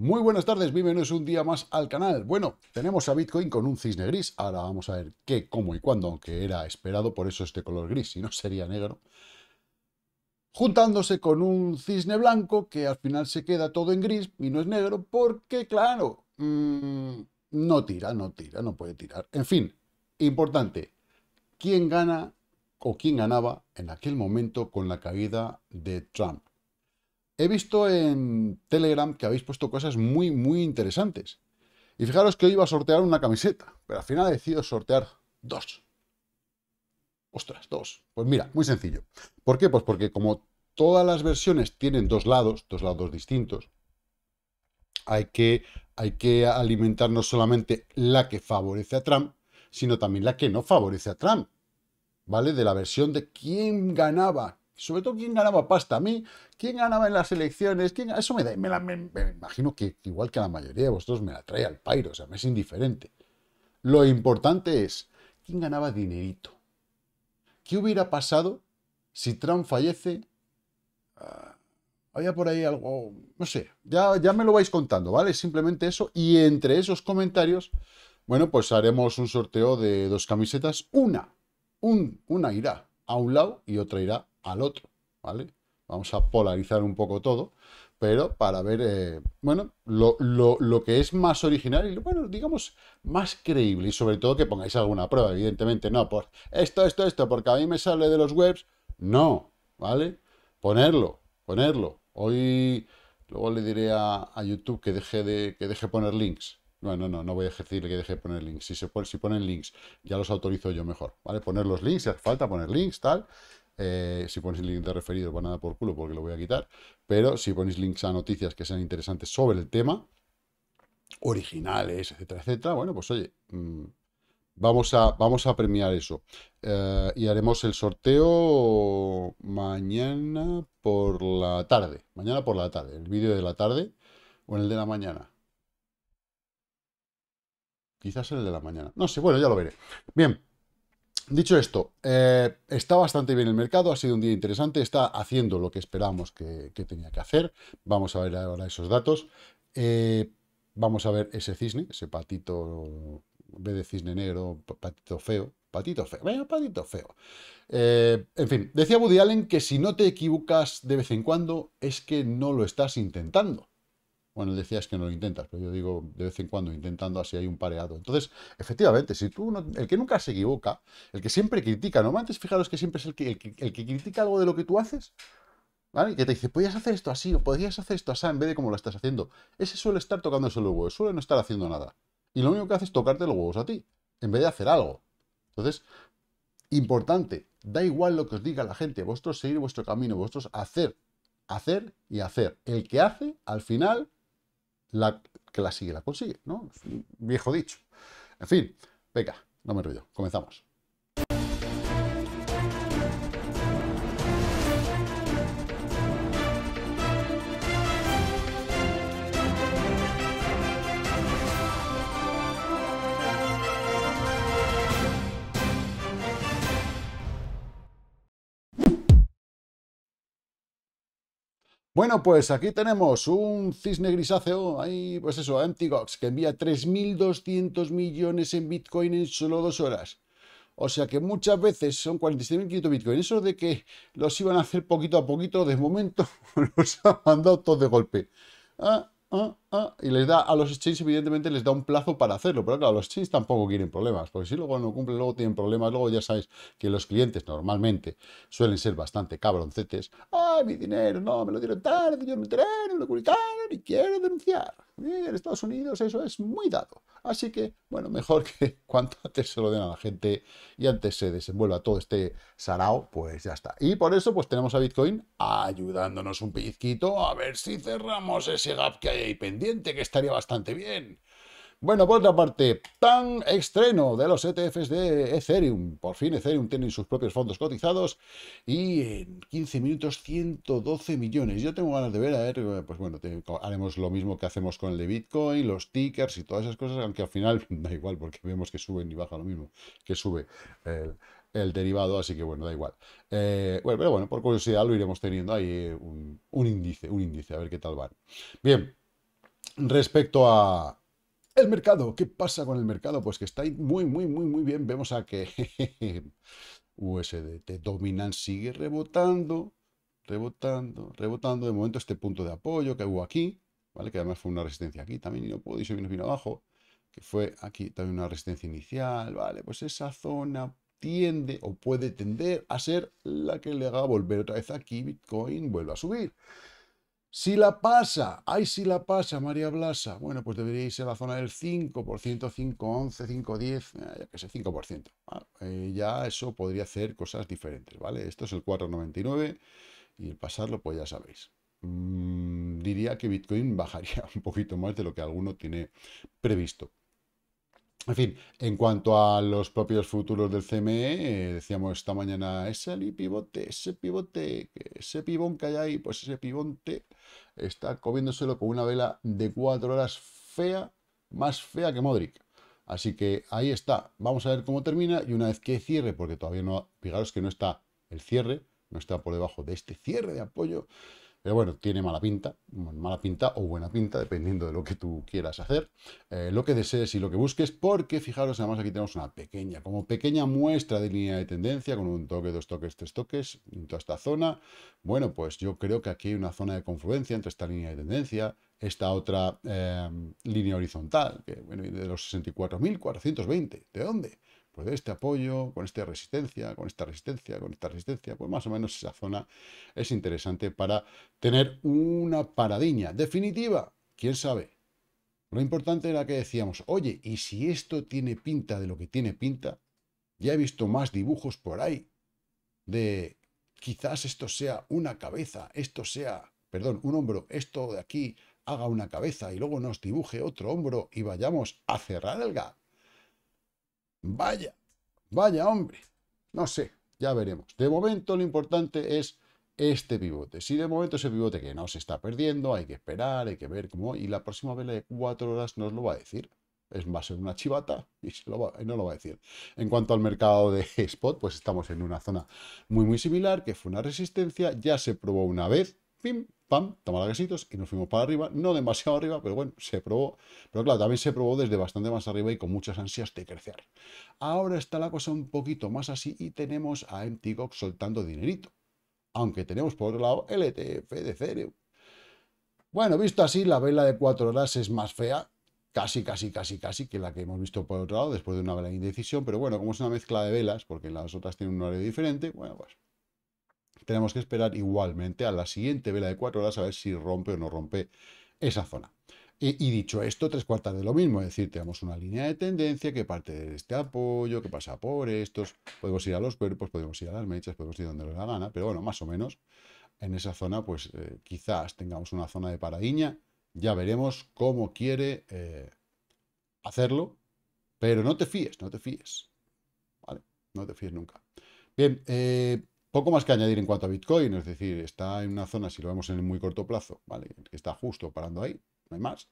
Muy buenas tardes, bienvenidos un día más al canal. Bueno, tenemos a Bitcoin con un cisne gris. Ahora vamos a ver qué, cómo y cuándo, aunque era esperado, por eso este color gris, si no sería negro. Juntándose con un cisne blanco que al final se queda todo en gris y no es negro, porque claro, mm, no tira, no tira, no puede tirar. En fin, importante, ¿quién gana o quién ganaba en aquel momento con la caída de Trump? he visto en Telegram que habéis puesto cosas muy, muy interesantes. Y fijaros que hoy iba a sortear una camiseta, pero al final he decidido sortear dos. Ostras, dos. Pues mira, muy sencillo. ¿Por qué? Pues porque como todas las versiones tienen dos lados, dos lados distintos, hay que, hay que alimentar no solamente la que favorece a Trump, sino también la que no favorece a Trump. ¿Vale? De la versión de quién ganaba, sobre todo quién ganaba pasta a mí, quién ganaba en las elecciones, ¿Quién... eso me da, me, imagino que igual que la mayoría de vosotros me la trae al pairo, o sea, me es indiferente. Lo importante es quién ganaba dinerito. ¿Qué hubiera pasado si Trump fallece? Ah, había por ahí algo, no sé, ya, ya me lo vais contando, ¿vale? Simplemente eso. Y entre esos comentarios, bueno, pues haremos un sorteo de dos camisetas. Una, un, una irá a un lado y otra irá al otro, ¿vale? Vamos a polarizar un poco todo, pero para ver, eh, bueno, lo, que es más original y, bueno, digamos, más creíble y sobre todo que pongáis alguna prueba, evidentemente, no, por esto, esto, esto, porque a mí me sale de los webs, no, ¿vale? Ponerlo, ponerlo. Hoy, luego le diré a, a YouTube que deje, de, que deje poner links, bueno, no, no, no voy a decirle que deje de poner links. Si, se si ponen links, ya los autorizo yo mejor, ¿vale? Poner los links, si hace falta poner links, tal. Eh, si ponéis el link de referido, para pues nada por culo porque lo voy a quitar. Pero si ponéis links a noticias que sean interesantes sobre el tema, originales, etcétera, etcétera, bueno, pues oye, mm, vamos, a, vamos a premiar eso. Eh, y haremos el sorteo mañana por la tarde. Mañana por la tarde, el vídeo de la tarde o en el de la mañana. Quizás el de la mañana. No sé, bueno, ya lo veré. Bien, Dicho esto, eh, está bastante bien el mercado, ha sido un día interesante, está haciendo lo que esperábamos que, tenía que hacer. Vamos a ver ahora esos datos. Eh, vamos a ver ese cisne, ese patito, ve de cisne negro, patito feo, patito feo, patito feo. Eh, en fin, decía Woody Allen que si no te equivocas de vez en cuando es que no lo estás intentando. Bueno, decías que no lo intentas, pero yo digo de vez en cuando intentando así hay un pareado. Entonces, efectivamente, si tú el que nunca se equivoca, el que siempre critica, normalmente fijaros que siempre es el que, el que, critica algo de lo que tú haces, ¿vale? Que te dice, podías hacer esto así o podrías hacer esto así en vez de como lo estás haciendo. Ese suele estar tocando los huevos, suele no estar haciendo nada. Y lo único que hace es tocarte los huevos a ti, en vez de hacer algo. Entonces, importante, da igual lo que os diga la gente, vosotros seguir vuestro camino, vosotros hacer, hacer y hacer. El que hace, al final, la que la sigue la consigue, ¿no? Viejo dicho. En fin, venga, no me ruido, comenzamos. Bueno, pues aquí tenemos un cisne grisáceo, ahí, pues eso, Antigox, que envía 3.200 millones en Bitcoin en solo dos horas. O sea que muchas veces son 47.500 Bitcoin. Eso de que los iban a hacer poquito a poquito, de momento los ha mandado todos de golpe. Ah, ah, Ah, y les da a los exchanges, evidentemente, les da un plazo para hacerlo. Pero claro, los exchanges tampoco quieren problemas, porque si luego no cumplen, luego tienen problemas. Luego ya sabéis que los clientes normalmente suelen ser bastante cabroncetes. ¡Ay, mi dinero! No, me lo dieron tarde, yo me enteré, no lo publicaron y quiero denunciar. en Estados Unidos eso es muy dado. Así que, bueno, mejor que cuanto antes se lo den a la gente y antes se desenvuelva todo este sarao, pues ya está. Y por eso, pues tenemos a Bitcoin ayudándonos un pellizquito a ver si cerramos ese gap que hay ahí pendiente que estaría bastante bien. Bueno, por otra parte, tan estreno de los ETFs de Ethereum. Por fin Ethereum tiene sus propios fondos cotizados y en 15 minutos 112 millones. Yo tengo ganas de ver, a ver, pues bueno, haremos lo mismo que hacemos con el de Bitcoin, los tickers y todas esas cosas, aunque al final da igual porque vemos que suben y baja lo mismo, que sube el, derivado, así que bueno, da igual. Eh, bueno, pero bueno, por curiosidad lo iremos teniendo ahí eh, un, un índice, un índice, a ver qué tal van. Bien, Respecto a el mercado, ¿qué pasa con el mercado? Pues que está muy, muy, muy, muy bien. Vemos a que USDT dominan sigue rebotando, rebotando, rebotando. De momento este punto de apoyo que hubo aquí, ¿vale? Que además fue una resistencia aquí también y no puedo, y se vino, abajo. Que fue aquí también una resistencia inicial, ¿vale? Pues esa zona tiende o puede tender a ser la que le haga volver otra vez aquí Bitcoin vuelva a subir. Si la pasa, ay, si la pasa, María Blasa. Bueno, pues deberíais a la zona del 5%, 5,11, 5,10, ya que sé, 5%. Ah, eh, ya eso podría hacer cosas diferentes, ¿vale? Esto es el 4,99 y el pasarlo, pues ya sabéis. Mm, diría que Bitcoin bajaría un poquito más de lo que alguno tiene previsto. En fin, en cuanto a los propios futuros del CME, eh, decíamos esta mañana, ese pivote, ese pivote, ese pivón que hay ahí, pues ese pivonte está comiéndoselo con una vela de cuatro horas fea, más fea que Modric. Así que ahí está. Vamos a ver cómo termina y una vez que cierre, porque todavía no, fijaros que no está el cierre, no está por debajo de este cierre de apoyo, pero bueno, tiene mala pinta, mala pinta o buena pinta, dependiendo de lo que tú quieras hacer, eh, lo que desees y lo que busques, porque fijaros, además aquí tenemos una pequeña, como pequeña muestra de línea de tendencia, con un toque, dos toques, tres toques, en toda esta zona. Bueno, pues yo creo que aquí hay una zona de confluencia entre esta línea de tendencia, esta otra eh, línea horizontal, que viene de los 64.420, ¿de dónde? pues este apoyo, con esta resistencia, con esta resistencia, con esta resistencia, pues más o menos esa zona es interesante para tener una paradiña definitiva, quién sabe. Lo importante era que decíamos, oye, y si esto tiene pinta de lo que tiene pinta, ya he visto más dibujos por ahí de quizás esto sea una cabeza, esto sea, perdón, un hombro, esto de aquí haga una cabeza y luego nos dibuje otro hombro y vayamos a cerrar el gap Vaya, vaya hombre. No sé, ya veremos. De momento lo importante es este pivote. Si de momento el pivote que no se está perdiendo, hay que esperar, hay que ver cómo... Y la próxima vela de cuatro horas nos lo va a decir. Es, va a ser una chivata y no lo va a decir. En cuanto al mercado de spot, pues estamos en una zona muy muy similar, que fue una resistencia, ya se probó una vez, ¡pim! pam, las quesitos y nos fuimos para arriba, no demasiado arriba, pero bueno, se probó. Pero claro, también se probó desde bastante más arriba y con muchas ansias de crecer. Ahora está la cosa un poquito más así y tenemos a MTGOX soltando dinerito. Aunque tenemos por otro lado LTF e de cero Bueno, visto así, la vela de 4 horas es más fea, casi, casi, casi, casi, que la que hemos visto por otro lado, después de una vela de indecisión, pero bueno, como es una mezcla de velas, porque las otras tienen un horario diferente, bueno, pues tenemos que esperar igualmente a la siguiente vela de 4 horas a ver si rompe o no rompe esa zona. Y, dicho esto, tres cuartas de lo mismo, es decir, tenemos una línea de tendencia que parte de este apoyo, que pasa por estos, podemos ir a los cuerpos, podemos ir a las mechas, podemos ir donde nos da gana, pero bueno, más o menos en esa zona, pues eh, quizás tengamos una zona de paradiña, ya veremos cómo quiere eh, hacerlo, pero no te fíes, no te fíes, ¿vale? No te fíes nunca. Bien, eh, poco más que añadir en cuanto a Bitcoin, es decir, está en una zona, si lo vemos en el muy corto plazo, ¿vale? está justo parando ahí, no hay más.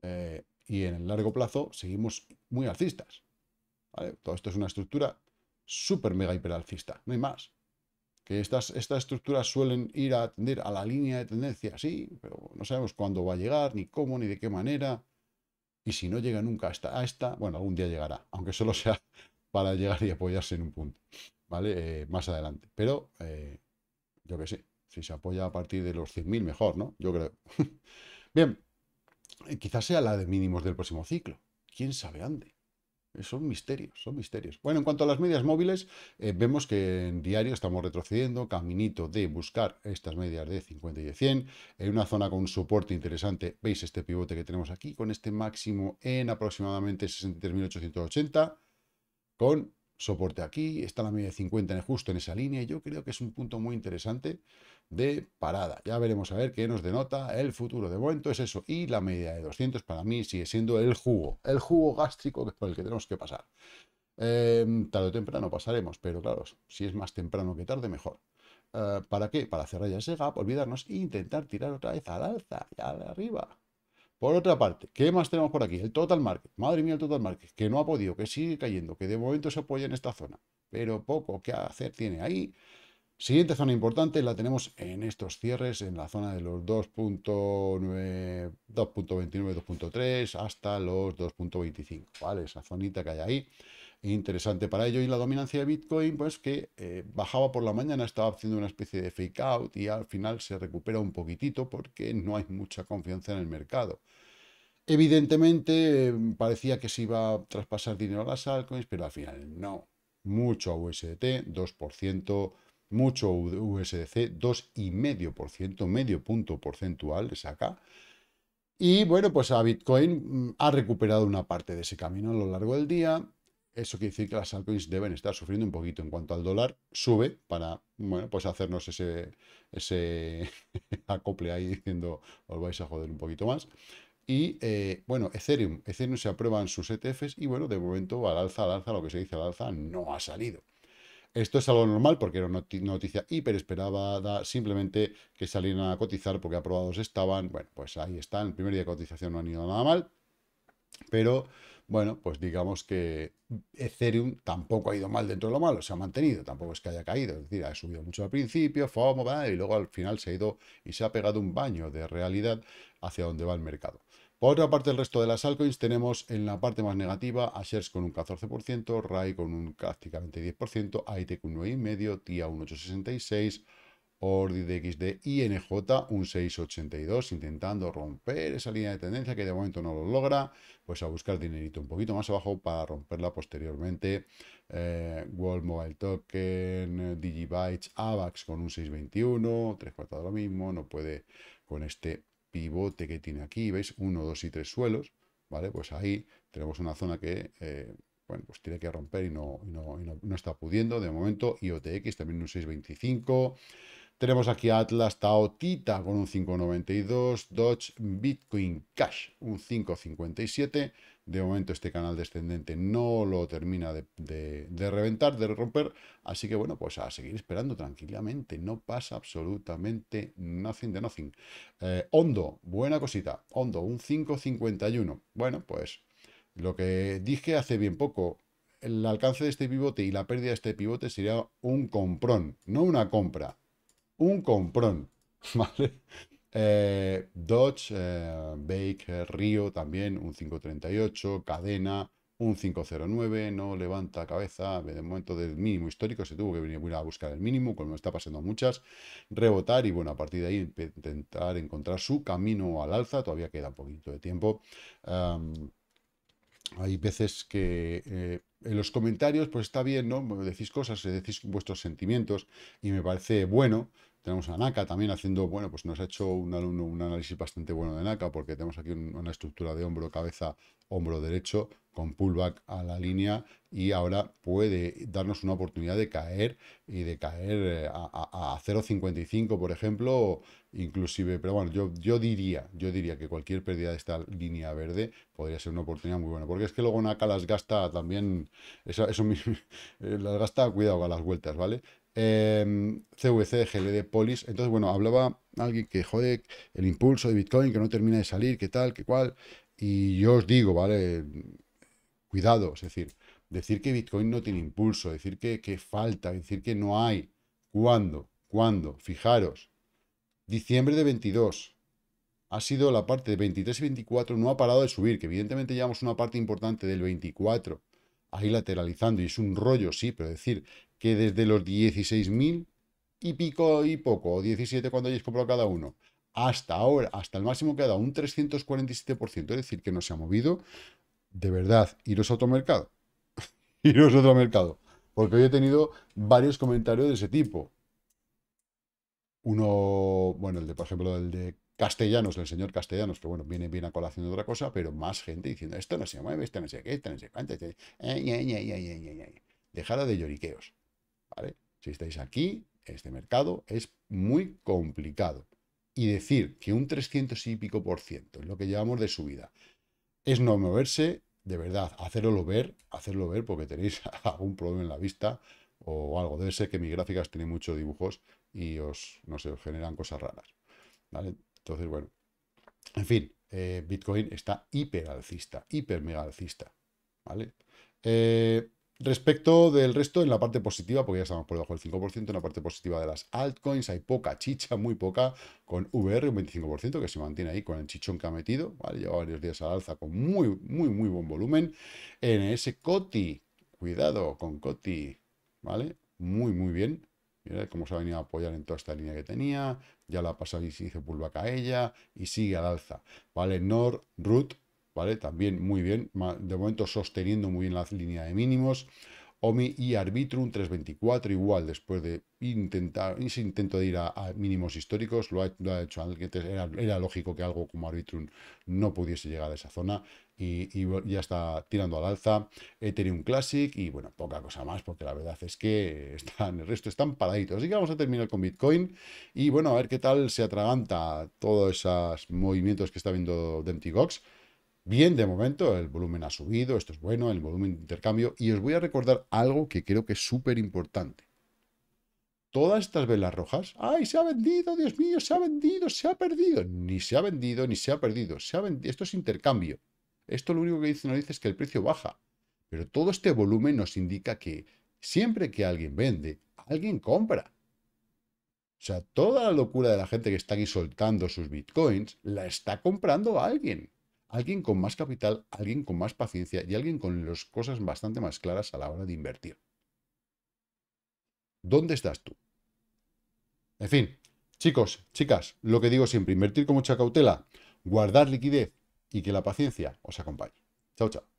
Eh, y en el largo plazo seguimos muy alcistas. Todo esto es una estructura súper mega hiper alcista, no hay más. Que estas, estas estructuras suelen ir a atender a la línea de tendencia, sí, pero no sabemos cuándo va a llegar, ni cómo, ni de qué manera. Y si no llega nunca hasta a esta, bueno, algún día llegará, aunque solo sea para llegar y apoyarse en un punto. ¿vale? Eh, más adelante. Pero, eh, yo que sé, si se apoya a partir de los 100.000, mejor, ¿no? Yo creo. Bien, eh, quizás sea la de mínimos del próximo ciclo. ¿Quién sabe dónde? Son misterios, son misterios. Bueno, en cuanto a las medias móviles, vemos que en diario estamos retrocediendo, caminito de buscar estas medias de 50 y de 100. En una zona con un soporte interesante, veis este pivote que tenemos aquí, con este máximo en aproximadamente 63.880, con soporte aquí, está la media de 50 en justo en esa línea y yo creo que es un punto muy interesante de parada. Ya veremos a ver qué nos denota el futuro. De momento es eso y la media de 200 para mí sigue siendo el jugo, el jugo gástrico por el que tenemos que pasar. Eh, tarde o temprano pasaremos, pero claro, si es más temprano que tarde, mejor. Eh, ¿Para qué? Para cerrar ya ese gap, olvidarnos e intentar tirar otra vez al alza, ya al arriba. Por otra parte, ¿qué más tenemos por aquí? El total market. Madre mía, el total market, que no ha podido, que sigue cayendo, que de momento se apoya en esta zona. Pero poco que hacer tiene ahí. Siguiente zona importante la tenemos en estos cierres, en la zona de los 2.29, 2.29, 2.3 hasta los 2.25. ¿Vale? Esa zonita que hay ahí interesante para ello. Y la dominancia de Bitcoin, pues que eh, bajaba por la mañana, estaba haciendo una especie de fake out y al final se recupera un poquitito porque no hay mucha confianza en el mercado. Evidentemente, parecía que se iba a traspasar dinero a las altcoins, pero al final no. Mucho a USDT, 2%, mucho USDC, 2,5%, medio punto porcentual de saca. Y bueno, pues a Bitcoin mm, ha recuperado una parte de ese camino a lo largo del día. Eso quiere decir que las altcoins deben estar sufriendo un poquito. En cuanto al dólar, sube para, bueno, pues hacernos ese, ese acople ahí diciendo os vais a joder un poquito más. Y, eh, bueno, Ethereum. Ethereum se aprueban sus ETFs y, bueno, de momento al alza, al alza, lo que se dice al alza no ha salido. Esto es algo normal porque era una noticia hiperesperada, simplemente que salieran a cotizar porque aprobados estaban. Bueno, pues ahí están. El primer día de cotización no han ido nada mal, pero bueno, pues digamos que Ethereum tampoco ha ido mal dentro de lo malo, se ha mantenido, tampoco es que haya caído, es decir, ha subido mucho al principio, FOMO, y luego al final se ha ido y se ha pegado un baño de realidad hacia donde va el mercado. Por otra parte, el resto de las altcoins tenemos en la parte más negativa a con un 14%, RAI con un prácticamente 10%, AIT con un 9,5%, TIA un 866, Ordi de INJ un 682 intentando romper esa línea de tendencia que de momento no lo logra pues a buscar dinerito un poquito más abajo para romperla posteriormente eh, World Mobile Token Digibytes AVAX con un 621 tres cuartos de lo mismo no puede con este pivote que tiene aquí veis uno dos y tres suelos vale pues ahí tenemos una zona que eh, bueno, pues tiene que romper y no, no, no está pudiendo de momento. IOTX también un 625. Tenemos aquí a Atlas Taotita con un 5,92, Dodge Bitcoin Cash un 5,57. De momento este canal descendente no lo termina de, reventar, de romper. Así que bueno, pues a seguir esperando tranquilamente. No pasa absolutamente nothing de nothing. Eh, Hondo, buena cosita. Hondo, un 5,51. Bueno, pues lo que dije hace bien poco, el alcance de este pivote y la pérdida de este pivote sería un comprón, no una compra un comprón, ¿vale? Eh, Dodge, eh, Bake, Río también, un 538, cadena, un 509, no levanta cabeza, de momento del mínimo histórico, se tuvo que venir a buscar el mínimo, como está pasando muchas, rebotar y bueno, a partir de ahí intentar encontrar su camino al alza, todavía queda un poquito de tiempo. hay veces que eh, en los comentarios, pues está bien, ¿no? Decís cosas, decís vuestros sentimientos y me parece bueno, tenemos a NACA también haciendo, bueno, pues nos ha hecho un alumno un análisis bastante bueno de NACA porque tenemos aquí una estructura de hombro-cabeza, hombro derecho, con pullback a la línea y ahora puede darnos una oportunidad de caer y de caer eh, a, 0.55, por ejemplo, inclusive, pero bueno, yo, yo diría, yo diría que cualquier pérdida de esta línea verde podría ser una oportunidad muy buena, porque es que luego Naka las gasta también, eso, eso eh, las gasta cuidado con las vueltas, ¿vale? Em, CVC, GLD, Polis. Entonces, bueno, hablaba alguien que jode el impulso de Bitcoin, que no termina de salir, qué tal, qué cual. Y yo os digo, ¿vale? Cuidado, es decir, decir que Bitcoin no tiene impulso, decir que, que falta, decir que no hay. ¿Cuándo? ¿Cuándo? Fijaros, diciembre de 22 ha sido la parte de 23 y 24, no ha parado de subir, que evidentemente llevamos una parte importante del 24 ahí lateralizando y es un rollo, sí, pero decir que desde los 16.000 y pico y poco, o 17 cuando hayáis comprado cada uno, hasta ahora, hasta el máximo que ha dado, un 347%, es decir, que no se ha movido, de verdad, iros a otro mercado. iros a otro mercado. Porque hoy he tenido varios comentarios de ese tipo. Uno, bueno, el de, por ejemplo, el de Castellanos, el señor Castellanos, que bueno, viene bien a colación de otra cosa, pero más gente diciendo, esto no se mueve, esto no sé qué, esto no sé cuánto, esto... Eh, eh, eh, de lloriqueos. Si estáis aquí, este mercado es muy complicado. Y decir que un 300 y pico por ciento es lo que llevamos de subida es no moverse, de verdad, hacerlo ver, hacerlo ver porque tenéis algún problema en la vista o algo. Debe ser que mis gráficas tienen muchos dibujos y os, no sé, generan cosas raras. Entonces, bueno. En fin, eh, Bitcoin está hiper alcista, hiper mega alcista. ¿Vale? Eh, Respecto del resto, en la parte positiva, porque ya estamos por debajo del 5%, en la parte positiva de las altcoins hay poca chicha, muy poca, con VR un 25%, que se mantiene ahí con el chichón que ha metido, ¿vale? lleva varios días al alza con muy, muy, muy buen volumen. NS Coti, cuidado con Coti, ¿vale? Muy, muy bien. Mira cómo se ha venido a apoyar en toda esta línea que tenía, ya la ha pasado y se hizo pullback a ella, y sigue al alza, ¿vale? Nord, Root, también muy bien, de momento sosteniendo muy bien la línea de mínimos. OMI y Arbitrum 324 igual después de intentar ese intento de ir a, mínimos históricos lo ha, hecho era, lógico que algo como Arbitrum no pudiese llegar a esa zona y, ya está tirando al alza Ethereum Classic y bueno poca cosa más porque la verdad es que están el resto están paraditos así que vamos a terminar con Bitcoin y bueno a ver qué tal se atraganta todos esos movimientos que está viendo DENTIGOX Bien, de momento el volumen ha subido, esto es bueno, el volumen de intercambio. Y os voy a recordar algo que creo que es súper importante. Todas estas velas rojas, ¡ay, se ha vendido, Dios mío, se ha vendido, se ha perdido! Ni se ha vendido, ni se ha perdido, se ha Esto es intercambio. Esto lo único que dice, no dice es que el precio baja. Pero todo este volumen nos indica que siempre que alguien vende, alguien compra. O sea, toda la locura de la gente que está aquí soltando sus bitcoins la está comprando alguien alguien con más capital, alguien con más paciencia y alguien con las cosas bastante más claras a la hora de invertir. ¿Dónde estás tú? En fin, chicos, chicas, lo que digo siempre, invertir con mucha cautela, guardar liquidez y que la paciencia os acompañe. Chao, chao.